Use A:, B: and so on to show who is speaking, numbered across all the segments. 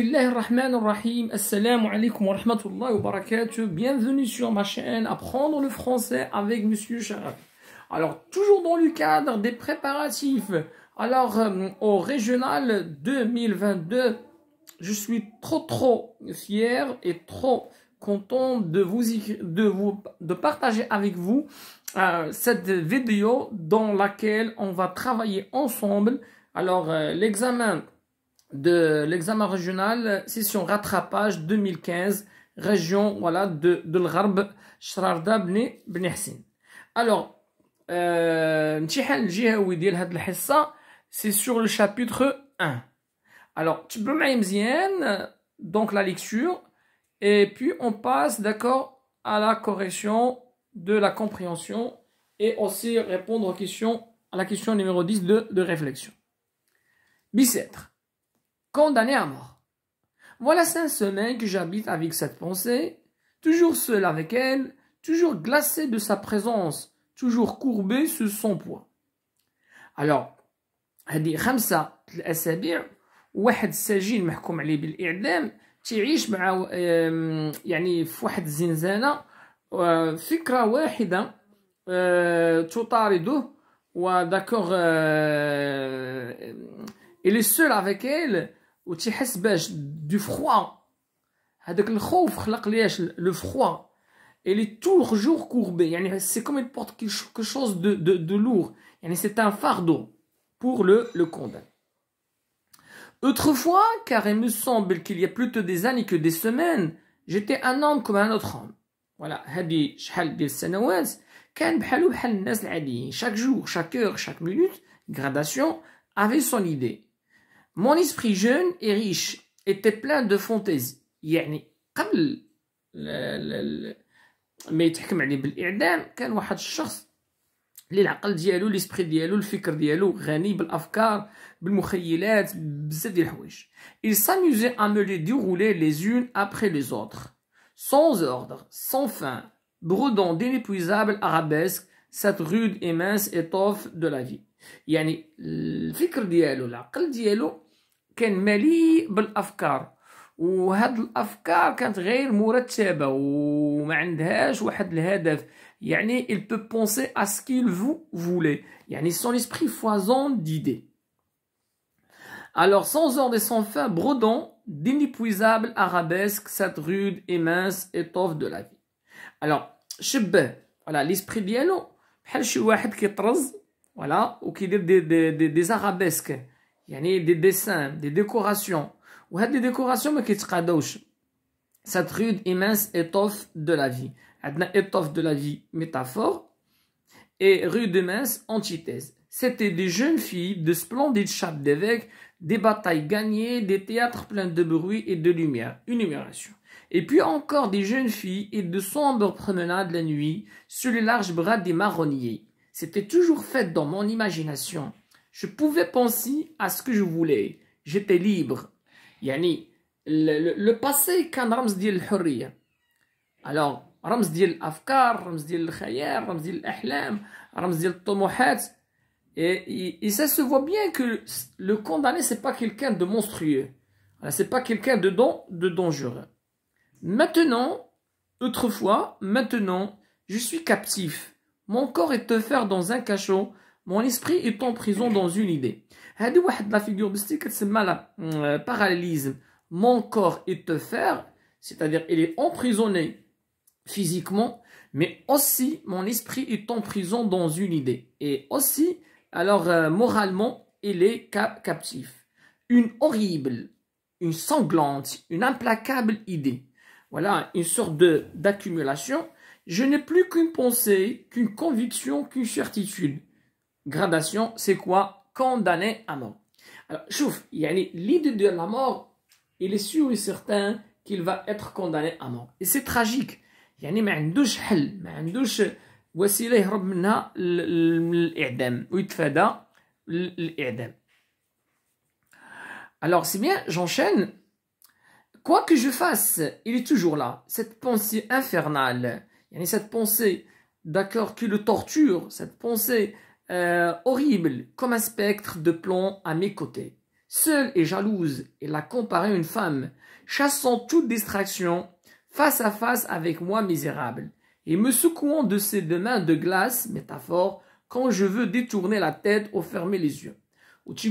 A: Assalamu alaikum wa wa barakatuh. Bienvenue sur ma chaîne Apprendre le français avec Monsieur Sharaf. Alors, toujours dans le cadre des préparatifs, alors euh, au régional 2022, je suis trop trop fier et trop content de vous de partager avec vous euh, cette vidéo dans laquelle on va travailler ensemble. Alors, euh, l'examen de l'examen régional session rattrapage 2015 région voilà de de Sharda, Shrarda alors euh, c'est sur le chapitre 1 alors tu peux donc la lecture et puis on passe d'accord à la correction de la compréhension et aussi répondre aux questions à la question numéro 10 de, de réflexion. Bicêtre condamné à mort. Voilà cinq semaines que j'habite avec cette pensée, toujours seul avec elle, toujours glacé de sa présence, toujours courbé sous son poids. Alors, هذه خمسة الأسابيع واحد السجين محكوم عليه بالإعدام تيعيش مع يعني في واحد الزنزانة فكرة واحدة تطارده il est seul avec elle du froid le du froid, le froid, il est toujours courbé. c'est comme une porte quelque chose de lourd c'est un fardeau pour le le Autrefois, car il me semble qu'il y a plutôt des années que des semaines, j'étais un homme comme un autre homme. Voilà, chaque jour, chaque heure, chaque minute, gradation avait son idée. Mon esprit jeune et riche était plein de fantaisies. يعني قبل ما يتحكم عليه بالاعدام كان واحد الشخص اللي العقل ديالو ليسبري ديالو الفكر ديالو غني بالافكار بالمخيلات بزاف ديال الحوايج il s'amusait à me les dérouler les unes après les autres sans ordre sans fin brodant d'inépuisables arabesques cette rude et mince étoffe de la vie يعني الفكر ديالو العقل ديالو كان مليء بالافكار وهاد الافكار كانت غير مرتبه وما عندهاش واحد الهدف يعني il peut penser à ce qu'il vous voulez يعني son esprit foison d'idées alors sans ordre et sans fin brodant d'inépuisable arabesque cette rude et mince étoffe de la vie alors شبه voilà l'esprit ديالو بحال شي واحد كيطرز voilà ou دي des des des arabesques il y a des dessins, des décorations. ou des décorations mais qui à gauche. Cette rude immense étoffe de la vie. étoffe de la vie métaphore et rude immense antithèse. C'était des jeunes filles, de splendides chapes d'évêques, des batailles gagnées, des théâtres pleins de bruit et de lumière. Une numération. Et puis encore des jeunes filles et de sombres promenades la nuit sur les larges bras des marronniers. C'était toujours fait dans mon imagination. Je pouvais penser à ce que je voulais. J'étais libre. Yani, le, passé quand رمز ديال alors ramsdil رمز ديال الافكار رمز ديال الخيال رمز Et, et, ça se voit bien que le condamné, c'est pas quelqu'un de monstrueux. C'est pas quelqu'un de, de dangereux. Maintenant, autrefois, maintenant, je suis captif. Mon corps est offert dans un cachot mon esprit est en prison dans une idée. La figure de c'est mal, euh, Mon corps est te faire, c'est-à-dire il est emprisonné physiquement, mais aussi mon esprit est en prison dans une idée. Et aussi, alors euh, moralement, il est captif. Une horrible, une sanglante, une implacable idée. Voilà, une sorte d'accumulation. Je n'ai plus qu'une pensée, qu'une conviction, qu'une certitude gradation, c'est quoi Condamné à mort. Alors, chouf, l'idée de la mort, il est sûr et certain qu'il va être condamné à mort. Et c'est tragique. يعني ما عندوش حل ما عندوش وسيله يهرب منها الاعدام ويتفادى الاعدام alors c'est bien j'enchaîne quoi que je fasse il est toujours là cette pensée infernale يعني cette pensée d'accord qui le torture cette pensée euh, horrible comme un spectre de plomb à mes côtés. Seule et jalouse, elle a comparé une femme, chassant toute distraction, face à face avec moi misérable, et me secouant de ses deux mains de glace, métaphore, quand je veux détourner la tête ou fermer les yeux. هذه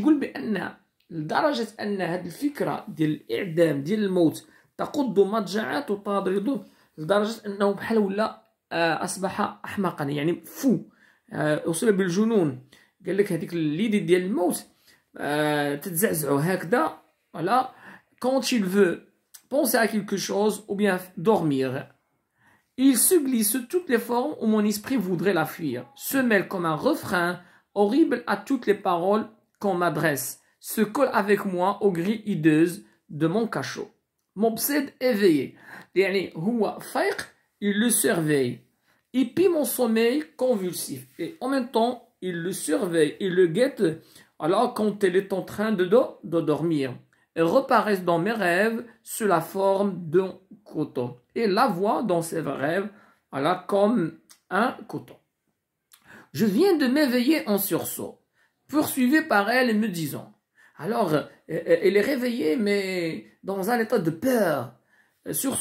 A: ولا أصبح يعني فو quand il veut penser à quelque chose ou bien dormir il se glisse toutes les formes où mon esprit voudrait la fuir se mêle comme un refrain horrible à toutes les paroles qu'on m'adresse se colle avec moi aux grilles hideuses de mon cachot m'obsède éveillé يعني هو فايق il le surveille puis mon sommeil convulsif. Et en même temps, il le surveille, il le guette, alors quand elle est en train de, de dormir. Elle reparaît dans mes rêves sous la forme d'un coton. Et la voit dans ses rêves, alors comme un coton. Je viens de m'éveiller en sursaut, poursuivie par elle et me disant. Alors, elle est réveillée, mais dans un état de peur, sur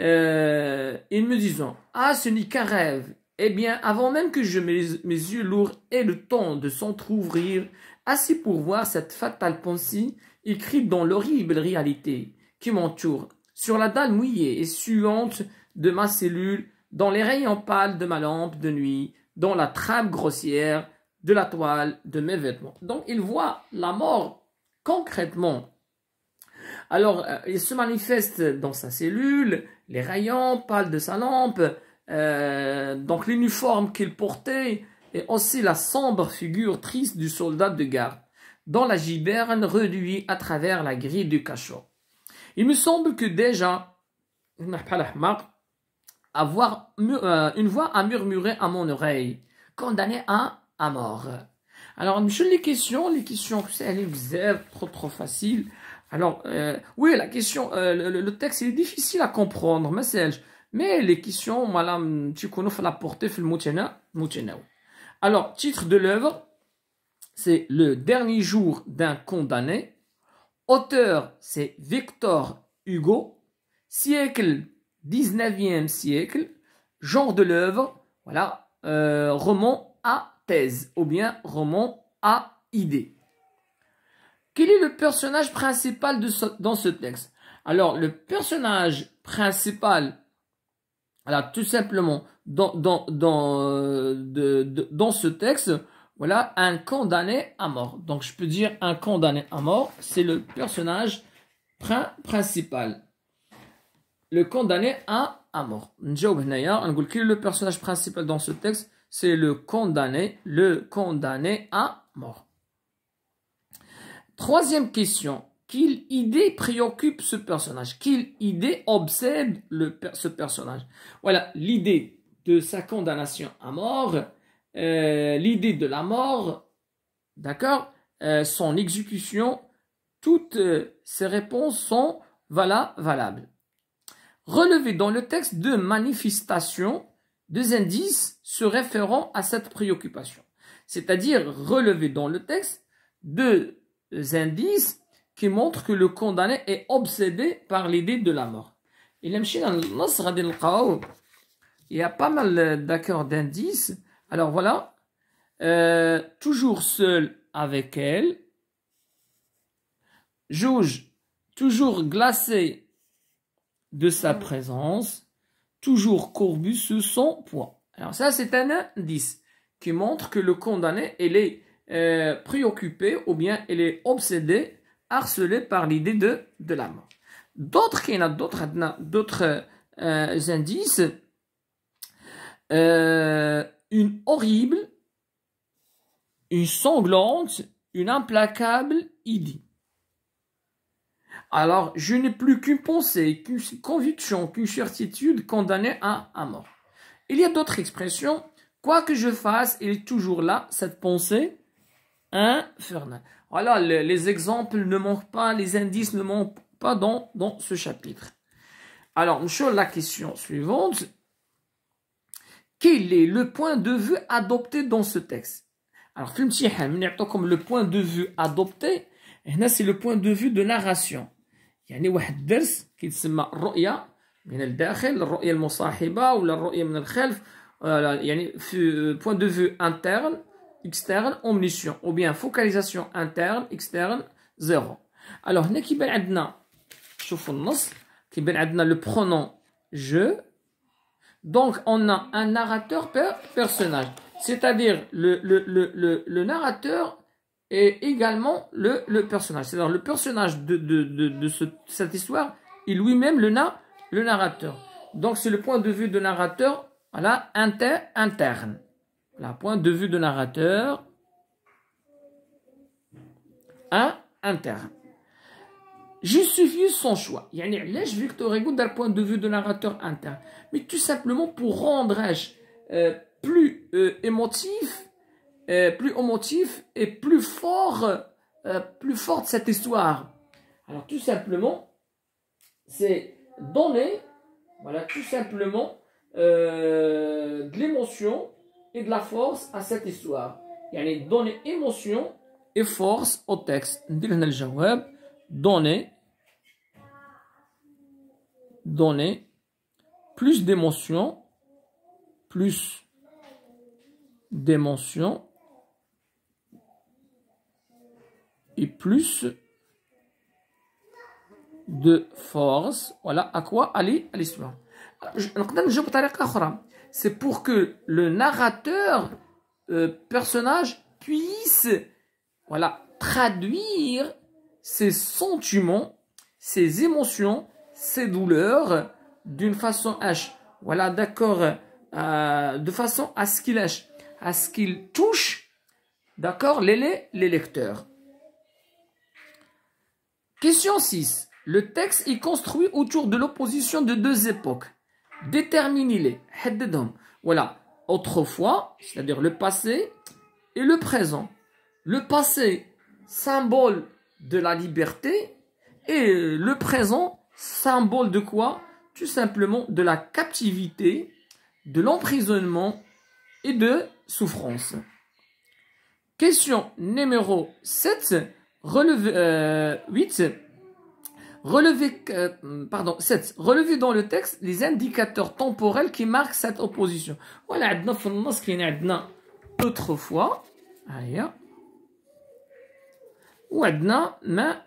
A: euh, et me disant Ah, ce n'est qu'un rêve. Eh bien, avant même que je mes, mes yeux lourds aient le temps de s'entr'ouvrir, assez pour voir cette fatale pensée écrite dans l'horrible réalité qui m'entoure, sur la dalle mouillée et suante de ma cellule, dans les rayons pâles de ma lampe de nuit, dans la trame grossière de la toile de mes vêtements. Donc il voit la mort concrètement alors, euh, il se manifeste dans sa cellule, les rayons pâles de sa lampe, euh, donc l'uniforme qu'il portait, et aussi la sombre figure triste du soldat de garde, dans la giberne réduite à travers la grille du cachot. Il me semble que déjà, avoir euh, une voix a murmuré à mon oreille, condamné à, à mort. Alors, les questions, les questions, elles trop trop facile. Alors, euh, oui, la question, euh, le, texte est difficile à comprendre, mais mais les questions, madame, tu connais la portée, Alors, titre de l'œuvre, c'est Le dernier jour d'un condamné. Auteur, c'est Victor Hugo. Siècle, 19e siècle. Genre de l'œuvre, voilà, euh, roman à thèse ou bien roman à idée. Quel est le personnage principal de dans ce texte Alors, le personnage principal, alors tout simplement, dans, dans, euh, dans, ce texte, voilà, un condamné à mort. Donc, je peux dire un condamné à mort, c'est le personnage principal. Le condamné à, à mort. Quel est le personnage principal dans ce texte c'est le condamné le condamné à mort. Troisième question. Quelle idée préoccupe ce personnage Quelle idée obsède ce personnage Voilà, l'idée de sa condamnation à mort, euh, l'idée de la mort, d'accord euh, Son exécution, toutes ces euh, réponses sont valables. Relevez dans le texte de manifestation, deux indices se référant à cette préoccupation, c'est-à-dire relever dans le texte deux indices qui montrent que le condamné est obsédé par l'idée de la mort. Il y a pas mal d'accords d'indices. Alors voilà, euh, toujours seul avec elle, juge toujours glacé de sa mm. présence, toujours courbu sous son poids. Alors ça, c'est un indice qui montre que le condamné, il est euh, préoccupé ou bien il est obsédé, harcelé par l'idée de, de la mort. D'autres, a d'autres, d'autres euh, indices, euh, une horrible, une sanglante, une implacable idée. Alors, je n'ai plus qu'une pensée, qu'une conviction, qu'une certitude condamnée à, mort. Il y a d'autres expressions. Quoi que je fasse, il est toujours là, cette pensée infernale. Voilà, les, exemples ne manquent pas, les indices ne manquent pas dans, ce chapitre. Alors, nous sur la question suivante. Quel est le point de vue adopté dans ce texte Alors, comme le point de vue adopté, c'est le point de vue de narration. يعني واحد الدرس كيتسمى الرؤيه من الداخل الرؤيه المصاحبه ولا الرؤيه من الخلف يعني في بوين دو فيو انترن اكسترن اومنيسيون او بيان فوكاليزاسيون انترن اكسترن زيرو الو هنا كيبان عندنا شوفوا النص كيبان عندنا لو برونون جو donc on a un narrateur personnage c'est-à-dire le, le, le, le narrateur et également le, personnage. C'est-à-dire le personnage de, cette histoire il lui-même le, na, le narrateur. Donc c'est le point de vue de narrateur voilà, interne. La point de vue de narrateur à interne. Justifie son choix. Yani, lèche Victor Hugo d'un point de vue de narrateur interne. Mais tout simplement pour rendre euh, plus euh, émotif euh, plus plus motif et plus fort, euh, plus forte cette histoire. Alors tout simplement, c'est donner, voilà, tout simplement euh, de l'émotion et de la force à cette histoire. il les donner émotion et force au texte. Donner, donner plus d'émotion, plus d'émotion et plus de force. Voilà à quoi aller à l'histoire. C'est pour que le narrateur, euh, personnage, puisse voilà, traduire ses sentiments, ses émotions, ses douleurs d'une façon H. Voilà, d'accord, euh, de façon à ce qu'il à ce qu'il touche, d'accord, les, les lecteurs. Question 6. Le texte est construit autour de l'opposition de deux époques. Déterminez-les. Voilà. Autrefois, c'est-à-dire le passé et le présent. Le passé, symbole de la liberté, et le présent, symbole de quoi Tout simplement de la captivité, de l'emprisonnement et de souffrance. Question numéro 7. Relevé, 8, euh, relevé, euh, pardon, 7. Relevé dans le texte les indicateurs temporels qui marquent cette opposition. Voilà, ce في النص a عندنا autrefois. ailleurs hein. Ou عندنا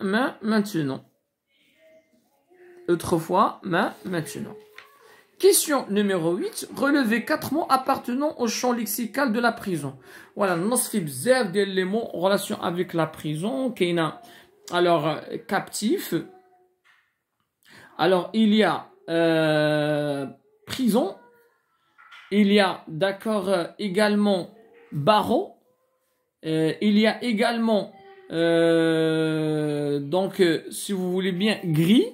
A: maintenant. Autrefois, ma, maintenant. Question numéro 8, Relevez quatre mots appartenant au champ lexical de la prison. Voilà, nous qui ديال les mots en relation avec la prison, Kena. alors euh, captif. Alors, il y a euh, prison, il y a d'accord euh, également barreau, il y a également donc si vous voulez bien gris,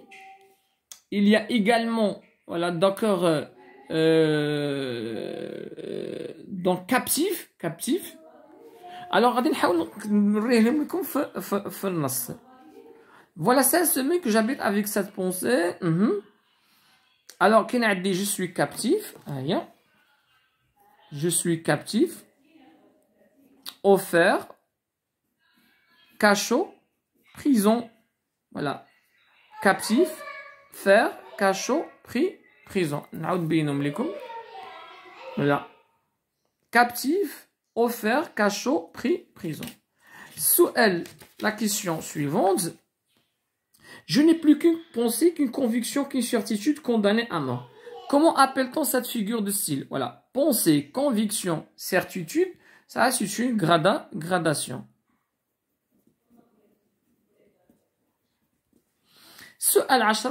A: il y a également voilà, d'accord. Euh, euh, donc captif, captif. Alors, غادي نحاول لكم Voilà que j'habite avec cette pensée. Mhm. Alors, qui dit je suis captif. Ah, je suis captif. Offert. Cachot. Prison. Voilà. Captif. fer Cachot. prison prison. Voilà. Captif, offert, cachot, pris, prison. Sous elle, la question suivante. Je n'ai plus qu'une pensée, qu'une conviction, qu'une certitude condamnée à mort. Comment appelle-t-on cette figure de style Voilà. Pensée, conviction, certitude, ça c'est une gradation. Sous question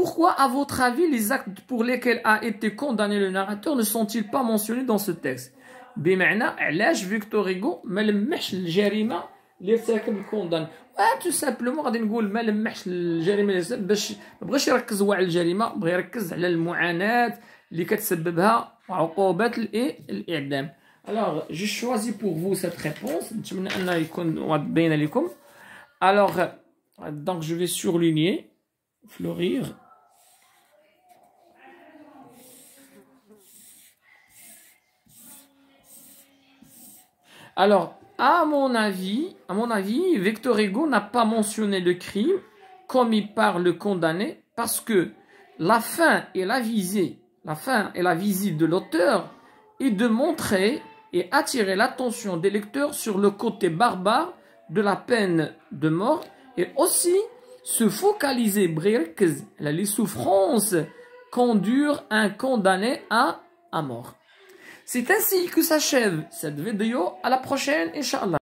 A: pourquoi, à votre avis, les actes pour lesquels a été condamné le narrateur ne sont-ils pas mentionnés dans ce texte Bimena, Elash, Victor Hugo, le Mesh, li les le condamne. ou tout simplement, on va dire, Mel Mesh, Jérima, les sacs, Bresh, Rakz, Wa, Jérima, Brekz, Lel Mouanet, Likat, Sebeba, Wa, et l'Idem. Alors, j'ai choisi pour vous cette réponse. Alors, donc, je vais surligner, fleurir. Alors, à mon avis, à mon avis, Victor Hugo n'a pas mentionné le crime commis par le condamné parce que la fin et la visée, la fin et la visée de l'auteur est de montrer et attirer l'attention des lecteurs sur le côté barbare de la peine de mort et aussi se focaliser les souffrances qu'endure un condamné à, à mort. C'est ainsi que s'achève cette vidéo. À la prochaine, Inch'Allah.